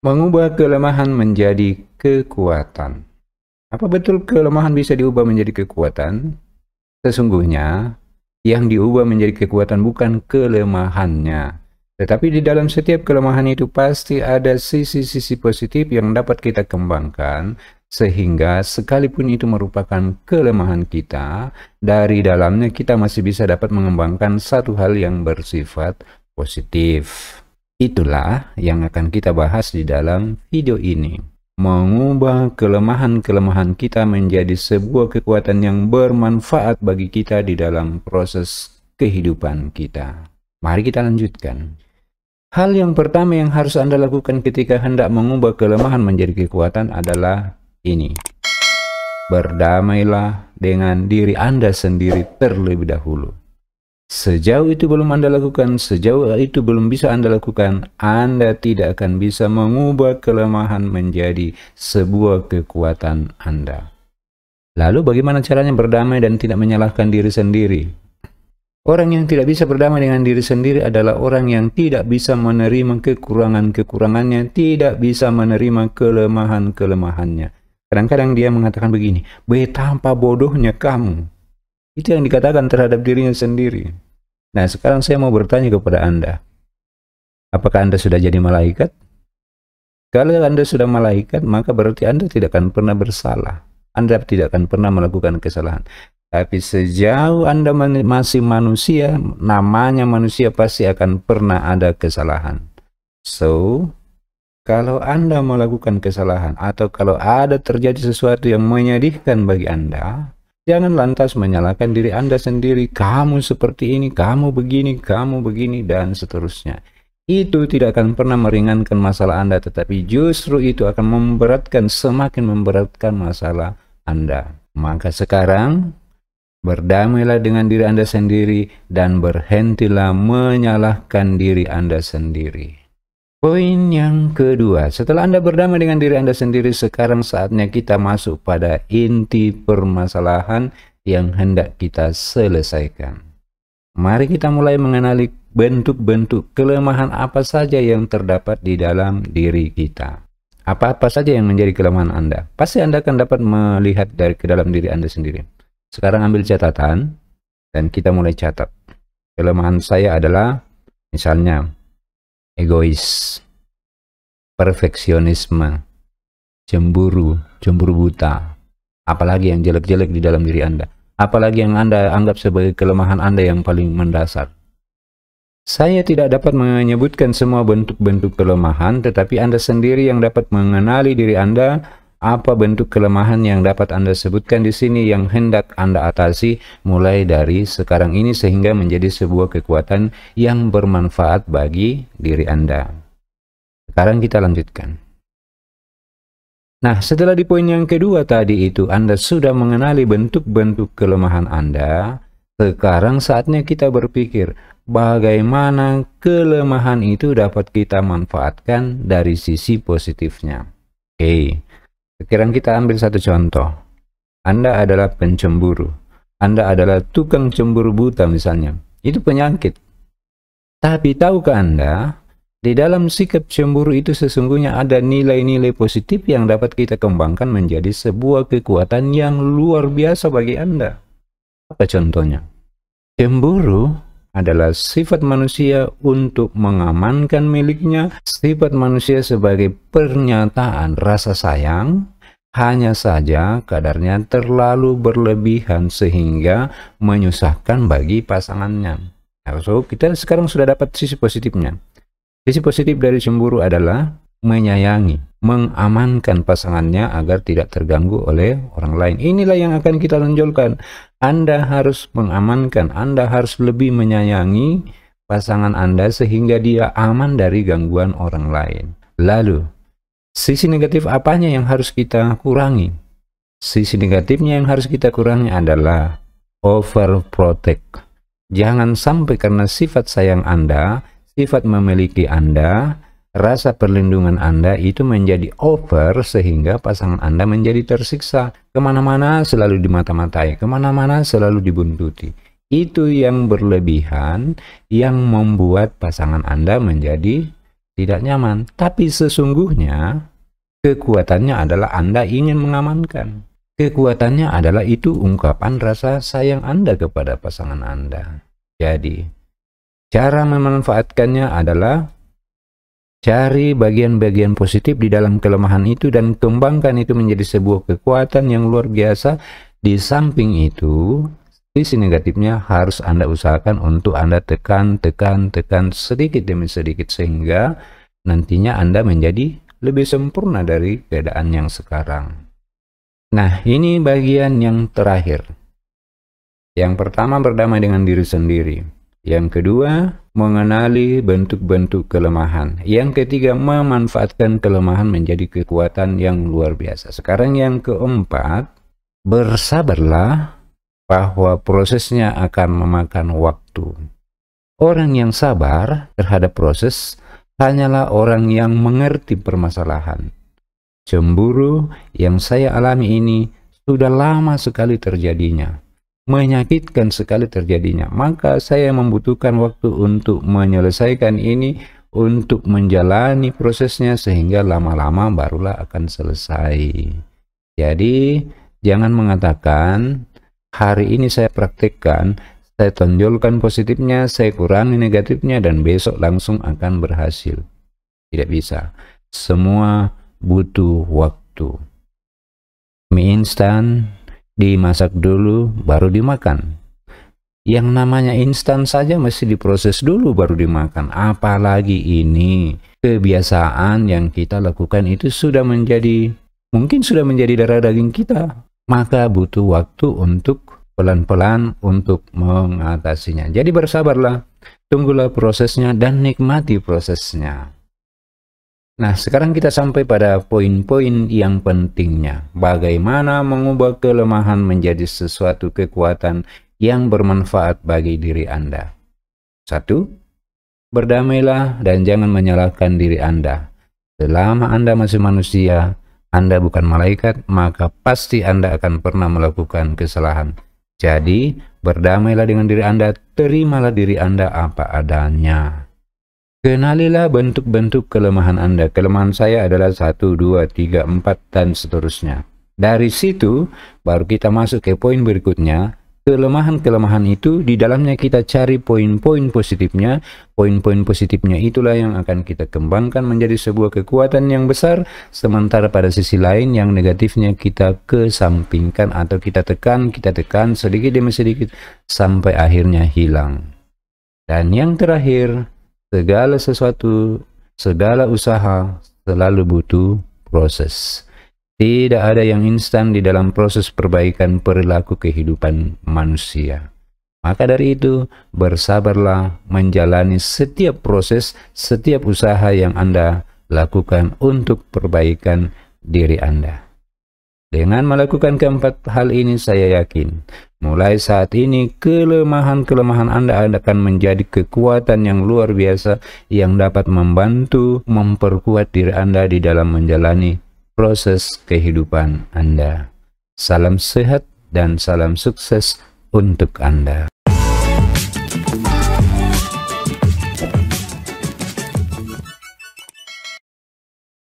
Mengubah kelemahan menjadi kekuatan. Apa betul kelemahan bisa diubah menjadi kekuatan? Sesungguhnya, yang diubah menjadi kekuatan bukan kelemahannya. Tetapi di dalam setiap kelemahan itu pasti ada sisi-sisi positif yang dapat kita kembangkan sehingga sekalipun itu merupakan kelemahan kita, dari dalamnya kita masih bisa dapat mengembangkan satu hal yang bersifat positif. Itulah yang akan kita bahas di dalam video ini. Mengubah kelemahan-kelemahan kita menjadi sebuah kekuatan yang bermanfaat bagi kita di dalam proses kehidupan kita. Mari kita lanjutkan. Hal yang pertama yang harus Anda lakukan ketika hendak mengubah kelemahan menjadi kekuatan adalah ini. Berdamailah dengan diri Anda sendiri terlebih dahulu. Sejauh itu belum Anda lakukan, sejauh itu belum bisa Anda lakukan, Anda tidak akan bisa mengubah kelemahan menjadi sebuah kekuatan Anda. Lalu bagaimana caranya berdamai dan tidak menyalahkan diri sendiri? Orang yang tidak bisa berdamai dengan diri sendiri adalah orang yang tidak bisa menerima kekurangan-kekurangannya, tidak bisa menerima kelemahan-kelemahannya. Kadang-kadang dia mengatakan begini, betapa bodohnya kamu. Itu yang dikatakan terhadap dirinya sendiri. Nah, sekarang saya mau bertanya kepada Anda. Apakah Anda sudah jadi malaikat? Kalau Anda sudah malaikat, maka berarti Anda tidak akan pernah bersalah. Anda tidak akan pernah melakukan kesalahan. Tapi sejauh Anda masih manusia, namanya manusia pasti akan pernah ada kesalahan. So, kalau Anda melakukan kesalahan atau kalau ada terjadi sesuatu yang menyedihkan bagi Anda, Jangan lantas menyalahkan diri Anda sendiri, kamu seperti ini, kamu begini, kamu begini, dan seterusnya. Itu tidak akan pernah meringankan masalah Anda, tetapi justru itu akan memberatkan, semakin memberatkan masalah Anda. Maka sekarang, berdamailah dengan diri Anda sendiri dan berhentilah menyalahkan diri Anda sendiri. Poin yang kedua, setelah Anda berdamai dengan diri Anda sendiri, sekarang saatnya kita masuk pada inti permasalahan yang hendak kita selesaikan. Mari kita mulai mengenali bentuk-bentuk kelemahan apa saja yang terdapat di dalam diri kita. Apa-apa saja yang menjadi kelemahan Anda. Pasti Anda akan dapat melihat dari ke dalam diri Anda sendiri. Sekarang ambil catatan dan kita mulai catat. Kelemahan saya adalah misalnya egois, perfeksionisme, cemburu, cemburu buta, apalagi yang jelek-jelek di dalam diri Anda, apalagi yang Anda anggap sebagai kelemahan Anda yang paling mendasar. Saya tidak dapat menyebutkan semua bentuk-bentuk kelemahan, tetapi Anda sendiri yang dapat mengenali diri Anda apa bentuk kelemahan yang dapat Anda sebutkan di sini yang hendak Anda atasi mulai dari sekarang ini sehingga menjadi sebuah kekuatan yang bermanfaat bagi diri Anda? Sekarang kita lanjutkan. Nah, setelah di poin yang kedua tadi itu Anda sudah mengenali bentuk-bentuk kelemahan Anda, sekarang saatnya kita berpikir bagaimana kelemahan itu dapat kita manfaatkan dari sisi positifnya. Oke. Okay. Sekarang kita ambil satu contoh. Anda adalah pencemburu. Anda adalah tukang cemburu buta misalnya. Itu penyakit. Tapi tahukah Anda, di dalam sikap cemburu itu sesungguhnya ada nilai-nilai positif yang dapat kita kembangkan menjadi sebuah kekuatan yang luar biasa bagi Anda. Apa contohnya? Cemburu adalah sifat manusia untuk mengamankan miliknya. Sifat manusia sebagai pernyataan rasa sayang, hanya saja kadarnya terlalu berlebihan sehingga menyusahkan bagi pasangannya. Nah, so, kita sekarang sudah dapat sisi positifnya. Sisi positif dari cemburu adalah menyayangi, mengamankan pasangannya agar tidak terganggu oleh orang lain. Inilah yang akan kita tonjolkan. Anda harus mengamankan, Anda harus lebih menyayangi pasangan Anda sehingga dia aman dari gangguan orang lain. Lalu, sisi negatif apanya yang harus kita kurangi? Sisi negatifnya yang harus kita kurangi adalah overprotect. Jangan sampai karena sifat sayang Anda, sifat memiliki Anda, rasa perlindungan Anda itu menjadi over sehingga pasangan Anda menjadi tersiksa. Kemana-mana selalu dimata-matai, kemana-mana selalu dibuntuti. Itu yang berlebihan yang membuat pasangan Anda menjadi tidak nyaman. Tapi sesungguhnya kekuatannya adalah Anda ingin mengamankan. Kekuatannya adalah itu ungkapan rasa sayang Anda kepada pasangan Anda. Jadi, cara memanfaatkannya adalah Cari bagian-bagian positif di dalam kelemahan itu dan kembangkan itu menjadi sebuah kekuatan yang luar biasa. Di samping itu, sisi negatifnya harus Anda usahakan untuk Anda tekan, tekan, tekan sedikit demi sedikit sehingga nantinya Anda menjadi lebih sempurna dari keadaan yang sekarang. Nah, ini bagian yang terakhir. Yang pertama berdamai dengan diri sendiri. Yang kedua, mengenali bentuk-bentuk kelemahan. Yang ketiga, memanfaatkan kelemahan menjadi kekuatan yang luar biasa. Sekarang yang keempat, bersabarlah bahwa prosesnya akan memakan waktu. Orang yang sabar terhadap proses hanyalah orang yang mengerti permasalahan. Cemburu yang saya alami ini sudah lama sekali terjadinya menyakitkan sekali terjadinya. Maka saya membutuhkan waktu untuk menyelesaikan ini, untuk menjalani prosesnya sehingga lama-lama barulah akan selesai. Jadi jangan mengatakan hari ini saya praktekkan, saya tonjolkan positifnya, saya kurangi negatifnya dan besok langsung akan berhasil. Tidak bisa. Semua butuh waktu. Mie instan dimasak dulu baru dimakan. Yang namanya instan saja mesti diproses dulu baru dimakan. Apalagi ini kebiasaan yang kita lakukan itu sudah menjadi mungkin sudah menjadi darah daging kita. Maka butuh waktu untuk pelan-pelan untuk mengatasinya. Jadi bersabarlah, tunggulah prosesnya dan nikmati prosesnya. Nah, sekarang kita sampai pada poin-poin yang pentingnya. Bagaimana mengubah kelemahan menjadi sesuatu kekuatan yang bermanfaat bagi diri Anda. Satu, berdamailah dan jangan menyalahkan diri Anda. Selama Anda masih manusia, Anda bukan malaikat, maka pasti Anda akan pernah melakukan kesalahan. Jadi, berdamailah dengan diri Anda, terimalah diri Anda apa adanya. Kenalilah bentuk-bentuk kelemahan Anda. Kelemahan saya adalah 1, 2, 3, 4, dan seterusnya. Dari situ, baru kita masuk ke poin berikutnya. Kelemahan-kelemahan itu, di dalamnya kita cari poin-poin positifnya. Poin-poin positifnya itulah yang akan kita kembangkan menjadi sebuah kekuatan yang besar. Sementara pada sisi lain, yang negatifnya kita kesampingkan atau kita tekan, kita tekan sedikit demi sedikit sampai akhirnya hilang. Dan yang terakhir, segala sesuatu, segala usaha selalu butuh proses. Tidak ada yang instan di dalam proses perbaikan perilaku kehidupan manusia. Maka dari itu, bersabarlah menjalani setiap proses, setiap usaha yang Anda lakukan untuk perbaikan diri Anda. Dengan melakukan keempat hal ini saya yakin, mulai saat ini kelemahan-kelemahan Anda akan menjadi kekuatan yang luar biasa yang dapat membantu memperkuat diri Anda di dalam menjalani proses kehidupan Anda. Salam sehat dan salam sukses untuk Anda.